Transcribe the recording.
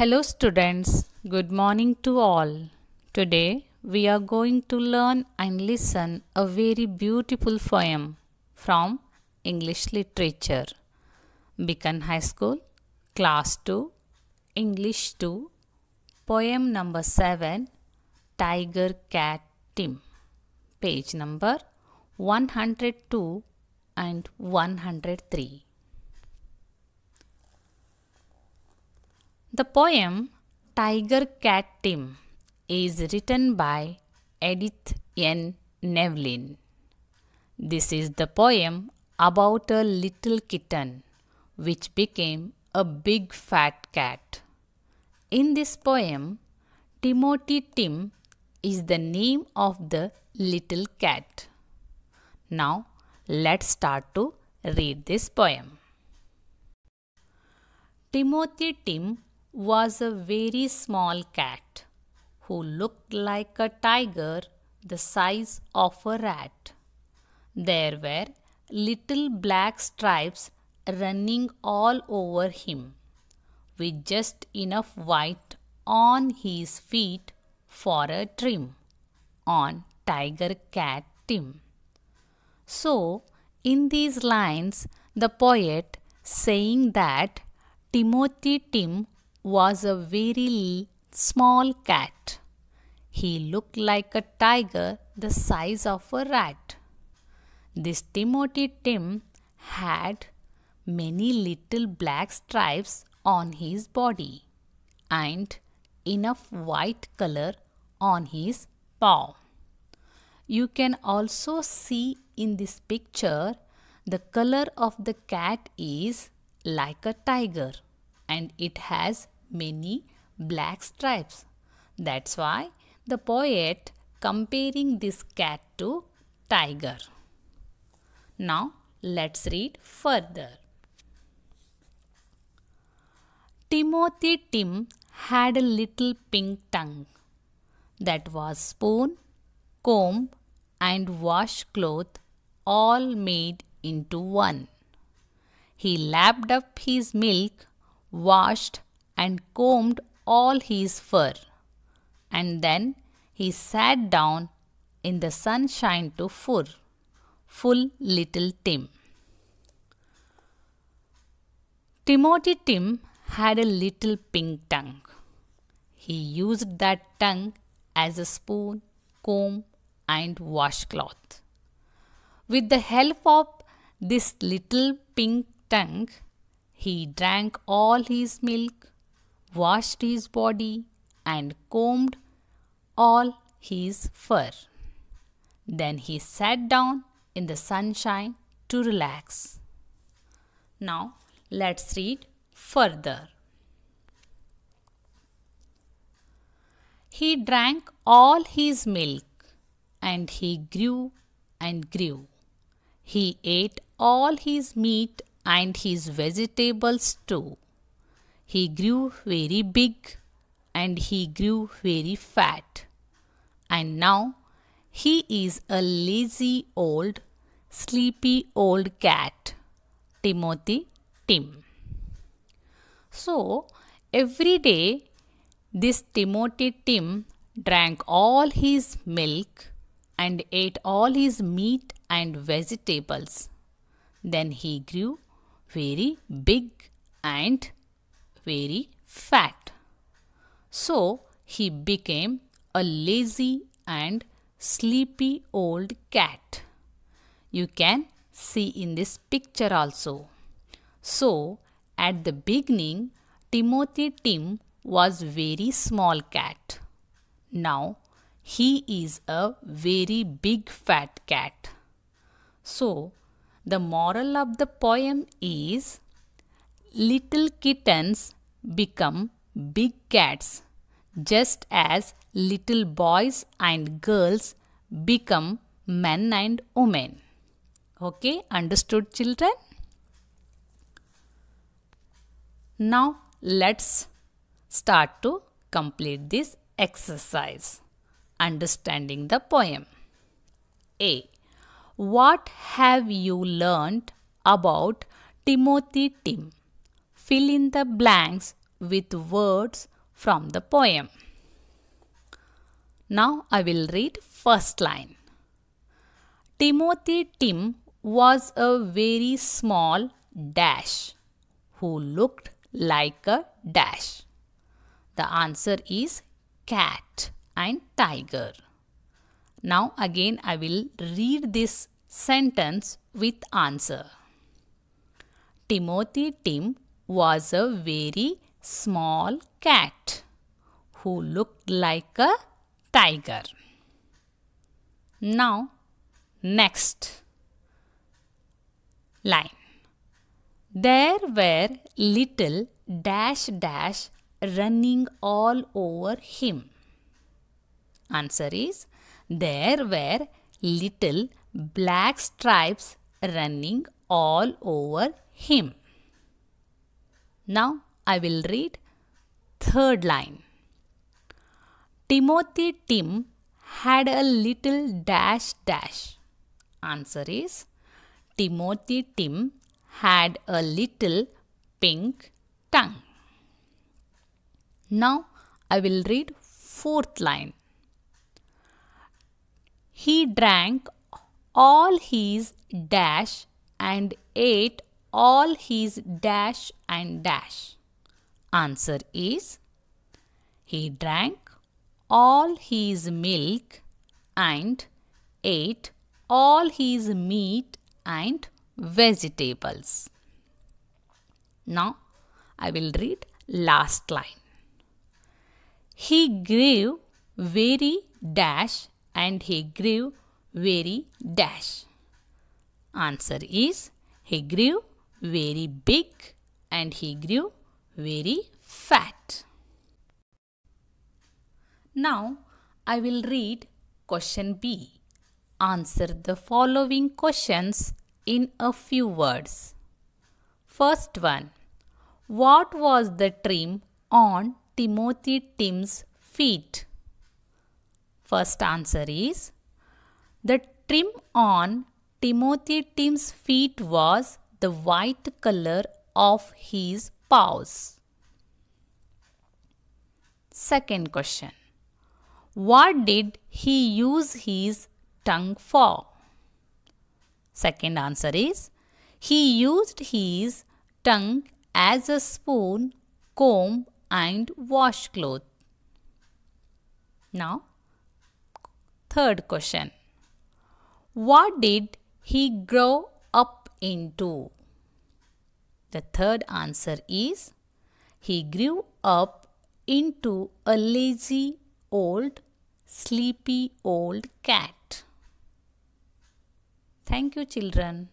Hello students, good morning to all. Today we are going to learn and listen a very beautiful poem from English literature. Beacon High School, Class 2, English 2, Poem number 7, Tiger Cat Tim, page number 102 and 103. The poem Tiger Cat Tim is written by Edith N. Nevlin. This is the poem about a little kitten which became a big fat cat. In this poem, Timothy Tim is the name of the little cat. Now, let's start to read this poem. Timothy Tim was a very small cat who looked like a tiger the size of a rat. There were little black stripes running all over him, with just enough white on his feet for a trim on Tiger Cat Tim. So, in these lines, the poet saying that Timothy Tim was a very small cat. He looked like a tiger the size of a rat. This Timothy Tim had many little black stripes on his body and enough white color on his paw. You can also see in this picture the color of the cat is like a tiger and it has many black stripes. That's why the poet comparing this cat to tiger. Now let's read further. Timothy Tim had a little pink tongue that was spoon, comb and washcloth all made into one. He lapped up his milk, washed and combed all his fur. And then he sat down in the sunshine to fur, full little Tim. Timothy Tim had a little pink tongue. He used that tongue as a spoon, comb, and washcloth. With the help of this little pink tongue, he drank all his milk, washed his body, and combed all his fur. Then he sat down in the sunshine to relax. Now let's read further. He drank all his milk and he grew and grew. He ate all his meat and his vegetables too. He grew very big and he grew very fat. And now he is a lazy old, sleepy old cat. Timothy Tim. So every day this Timothy Tim drank all his milk and ate all his meat and vegetables. Then he grew very big and very fat. So he became a lazy and sleepy old cat. You can see in this picture also. So at the beginning, Timothy Tim was very small cat. Now he is a very big fat cat. So the moral of the poem is little kittens become big cats just as little boys and girls become men and women. Okay, understood children? Now let's start to complete this exercise. Understanding the poem. A. What have you learned about Timothy Tim? fill in the blanks with words from the poem. Now I will read first line. Timothy Tim was a very small dash who looked like a dash. The answer is cat and tiger. Now again I will read this sentence with answer. Timothy Tim was a very small cat who looked like a tiger. Now, next line. There were little dash dash running all over him. Answer is there were little black stripes running all over him. Now I will read third line. Timothy Tim had a little dash dash. Answer is Timothy Tim had a little pink tongue. Now I will read fourth line. He drank all his dash and ate all his dash and dash? Answer is He drank all his milk and ate all his meat and vegetables. Now I will read last line. He grew very dash and he grew very dash. Answer is he grew very big and he grew very fat. Now I will read question B. Answer the following questions in a few words. First one. What was the trim on Timothy Tim's feet? First answer is The trim on Timothy Tim's feet was the white color of his paws. Second question. What did he use his tongue for? Second answer is he used his tongue as a spoon, comb and washcloth. Now, third question. What did he grow up into? The third answer is he grew up into a lazy old sleepy old cat. Thank you children.